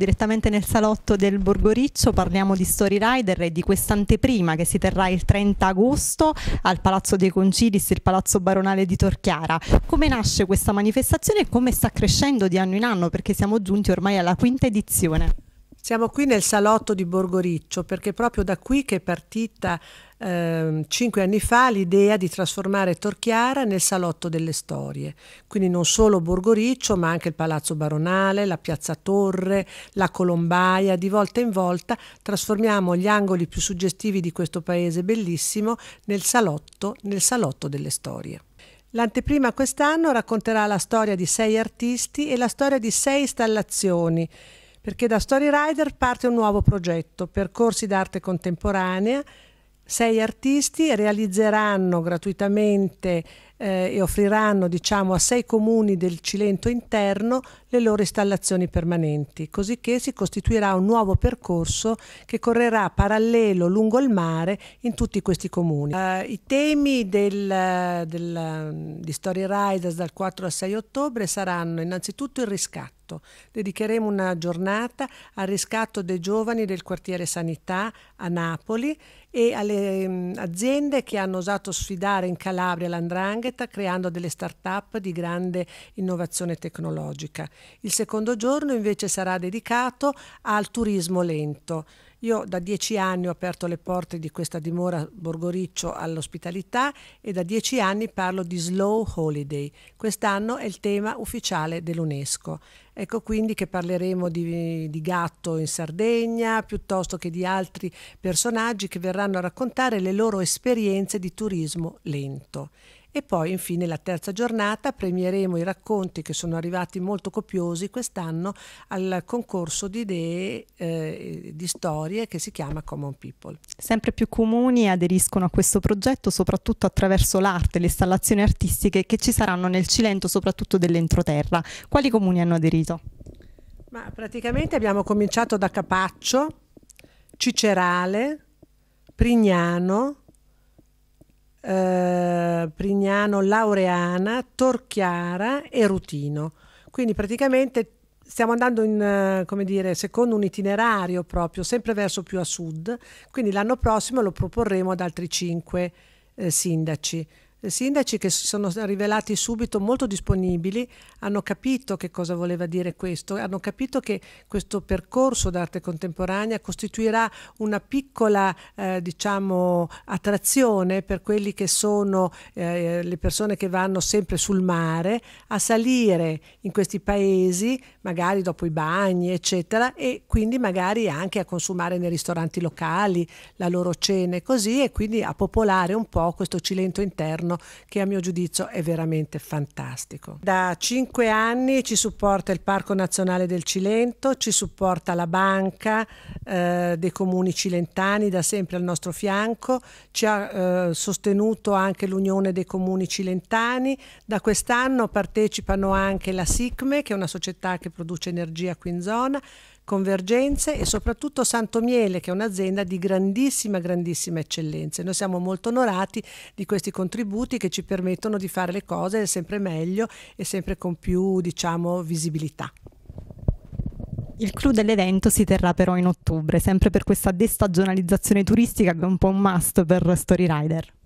direttamente nel salotto del Borgoriccio, parliamo di Story Rider e di quest'anteprima che si terrà il 30 agosto al Palazzo dei Concilis, il Palazzo Baronale di Torchiara. Come nasce questa manifestazione e come sta crescendo di anno in anno perché siamo giunti ormai alla quinta edizione? Siamo qui nel salotto di Borgoriccio perché è proprio da qui che è partita Ehm, cinque anni fa l'idea di trasformare Torchiara nel salotto delle storie, quindi non solo Borgoriccio ma anche il Palazzo Baronale, la Piazza Torre, la Colombaia, di volta in volta trasformiamo gli angoli più suggestivi di questo paese bellissimo nel salotto, nel salotto delle storie. L'anteprima quest'anno racconterà la storia di sei artisti e la storia di sei installazioni, perché da Story Rider parte un nuovo progetto, percorsi d'arte contemporanea, sei artisti realizzeranno gratuitamente eh, e offriranno diciamo, a sei comuni del Cilento interno le loro installazioni permanenti, cosicché si costituirà un nuovo percorso che correrà parallelo lungo il mare in tutti questi comuni. Eh, I temi del, del, di Story Riders dal 4 al 6 ottobre saranno innanzitutto il riscatto Dedicheremo una giornata al riscatto dei giovani del quartiere Sanità a Napoli e alle mm, aziende che hanno osato sfidare in Calabria l'andrangheta Margherita creando delle start-up di grande innovazione tecnologica. Il secondo giorno invece sarà dedicato al turismo lento. Io da dieci anni ho aperto le porte di questa dimora Borgoriccio all'ospitalità e da dieci anni parlo di Slow Holiday. Quest'anno è il tema ufficiale dell'UNESCO. Ecco quindi che parleremo di, di, gatto in Sardegna piuttosto che di altri personaggi che verranno a raccontare le loro esperienze di turismo lento. E poi infine la terza giornata premieremo i racconti che sono arrivati molto copiosi quest'anno al concorso di idee eh, di storie che si chiama Common People. Sempre più comuni aderiscono a questo progetto soprattutto attraverso l'arte, le installazioni artistiche che ci saranno nel Cilento soprattutto dell'entroterra. Quali comuni hanno aderito? Ma praticamente abbiamo cominciato da Capaccio, Cicerale, Prignano, eh, Prignano Laureana, Torchiara e Rutino. Quindi praticamente stiamo andando in, eh, dire, secondo un itinerario proprio, sempre verso più a sud, quindi l'anno prossimo lo proporremo ad altri cinque eh, sindaci sindaci che si sono rivelati subito molto disponibili, hanno capito che cosa voleva dire questo, hanno capito che questo percorso d'arte contemporanea costituirà una piccola eh, diciamo, attrazione per quelli che sono eh, le persone che vanno sempre sul mare a salire in questi paesi, magari dopo i bagni, eccetera, e quindi magari anche a consumare nei ristoranti locali la loro cena e così e quindi a popolare un po' questo Cilento interno governo che a mio giudizio è veramente fantastico. Da cinque anni ci supporta il Parco Nazionale del Cilento, ci supporta la banca eh, dei comuni cilentani da sempre al nostro fianco, ci ha eh, sostenuto anche l'Unione dei Comuni Cilentani, da quest'anno partecipano anche la SICME che è una società che produce energia qui in zona, Convergenze e soprattutto Santo Miele, che è un'azienda di grandissima, grandissima eccellenza. Noi siamo molto onorati di questi contributi che ci permettono di fare le cose sempre meglio e sempre con più, diciamo, visibilità. Il clou dell'evento si terrà però in ottobre, sempre per questa destagionalizzazione turistica che è un po' un must per Storyrider.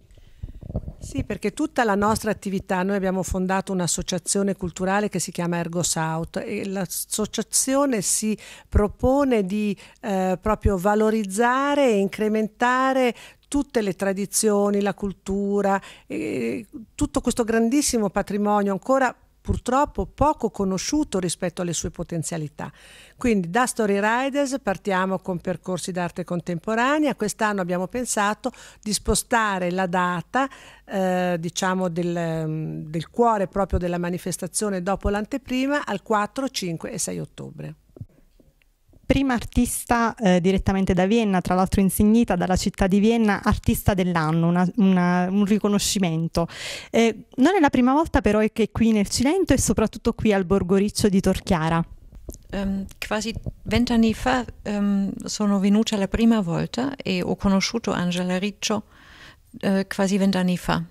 Sì, perché tutta la nostra attività, noi abbiamo fondato un'associazione culturale che si chiama Ergo South e l'associazione si propone di eh, proprio valorizzare e incrementare tutte le tradizioni, la cultura, eh, tutto questo grandissimo patrimonio ancora purtroppo poco conosciuto rispetto alle sue potenzialità. Quindi da Story Riders partiamo con percorsi d'arte contemporanea. Quest'anno abbiamo pensato di spostare la data eh, diciamo del, mm, del cuore proprio della manifestazione dopo l'anteprima al 4, 5 e 6 ottobre prima artista eh, direttamente da Vienna, tra l'altro insignita dalla città di Vienna artista dell'anno, una, una, un riconoscimento. Eh, non è la prima volta però che qui nel Cilento e soprattutto qui al Borgoriccio di Torchiara. Um, quasi vent'anni fa um, sono venuta la prima volta e ho conosciuto Angela Riccio uh, quasi vent'anni fa.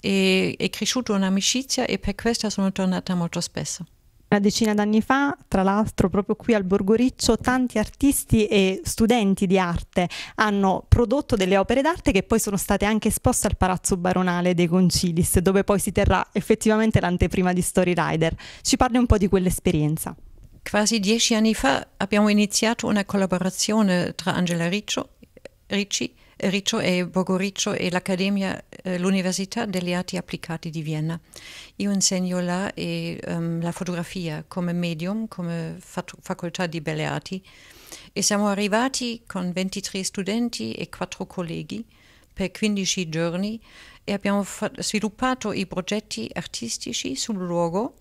E, è cresciuta un'amicizia e per questo sono tornata molto spesso. Una decina d'anni fa, tra l'altro, proprio qui al Borgoriccio, tanti artisti e studenti di arte hanno prodotto delle opere d'arte che poi sono state anche esposte al Palazzo Baronale dei Concilis, dove poi si terrà effettivamente l'anteprima di Story Rider. Ci parli un po' di quell'esperienza. Quasi dieci anni fa abbiamo iniziato una collaborazione tra Angela Riccio, Ricci Riccio e Bogoriccio e l'Accademia, eh, l'Università degli Arti Applicati di Vienna. Io insegno là e, um, la fotografia come medium, come facoltà di belle arti e siamo arrivati con 23 studenti e 4 colleghi per 15 giorni e abbiamo sviluppato i progetti artistici sul luogo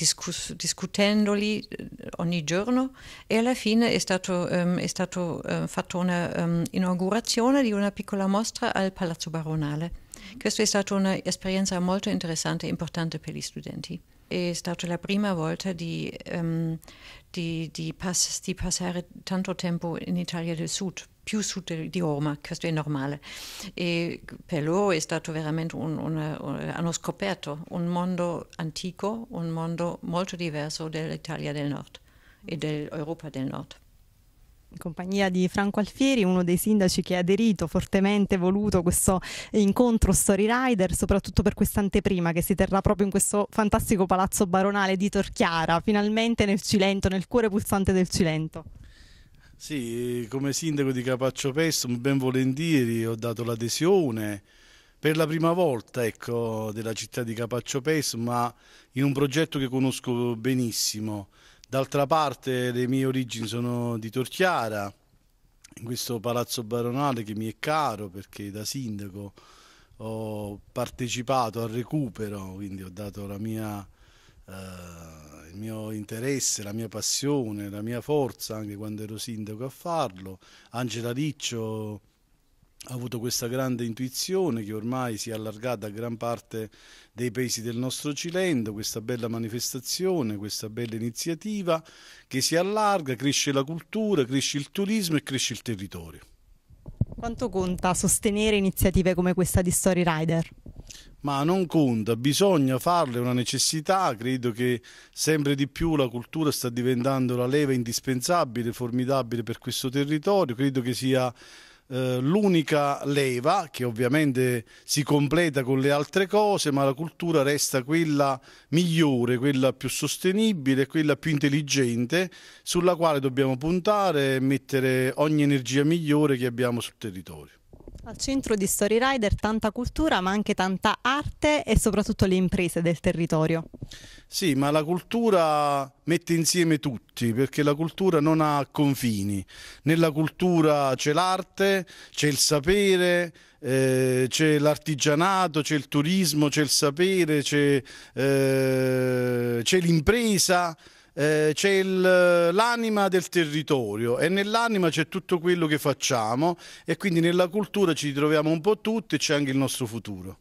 discuss- discutendoli eh, ogni giorno e alla fine è stato, um, è stato uh, fatto una um, di una piccola mostra al Palazzo Baronale. Mm-hmm. Questa è stata un'esperienza molto interessante e importante per gli studenti. È stata la prima volta di, um, di, di, pass- di passare tanto tempo in Italia del Sud più sud di Roma, oh, questo è normale. E per loro è stato veramente un, una, un, hanno scoperto un mondo antico, un mondo molto diverso dell'Italia del Nord e dell'Europa del Nord in compagnia di Franco Alfieri, uno dei sindaci che ha aderito fortemente, voluto questo incontro Story Rider, soprattutto per quest'anteprima che si terrà proprio in questo fantastico palazzo baronale di Torchiara, finalmente nel Cilento, nel cuore pulsante del Cilento. Sì, come sindaco di Capaccio Pessum ben volentieri ho dato l'adesione per la prima volta ecco, della città di Capaccio Pessum, ma in un progetto che conosco benissimo. D'altra parte le mie origini sono di Torchiara, in questo palazzo baronale che mi è caro perché da sindaco ho partecipato al recupero, quindi ho dato la mia eh, il mio interesse, la mia passione, la mia forza anche quando ero sindaco a farlo. Angela Riccio ha avuto questa grande intuizione che ormai si è allargata a gran parte dei paesi del nostro Cilento, questa bella manifestazione, questa bella iniziativa che si allarga, cresce la cultura, cresce il turismo e cresce il territorio. Quanto conta sostenere iniziative come questa di Story Rider? ma non conta, bisogna farle è una necessità, credo che sempre di più la cultura sta diventando la leva indispensabile, formidabile per questo territorio, credo che sia eh, l'unica leva che ovviamente si completa con le altre cose, ma la cultura resta quella migliore, quella più sostenibile, quella più intelligente sulla quale dobbiamo puntare e mettere ogni energia migliore che abbiamo sul territorio. Al centro di Story Rider tanta cultura ma anche tanta arte e soprattutto le imprese del territorio. Sì, ma la cultura mette insieme tutti perché la cultura non ha confini. Nella cultura c'è l'arte, c'è il sapere, eh, c'è l'artigianato, c'è il turismo, c'è il sapere, c'è eh, l'impresa eh, c'è il, l'anima del territorio e nell'anima c'è tutto quello che facciamo e quindi nella cultura ci ritroviamo un po' tutti e c'è anche il nostro futuro.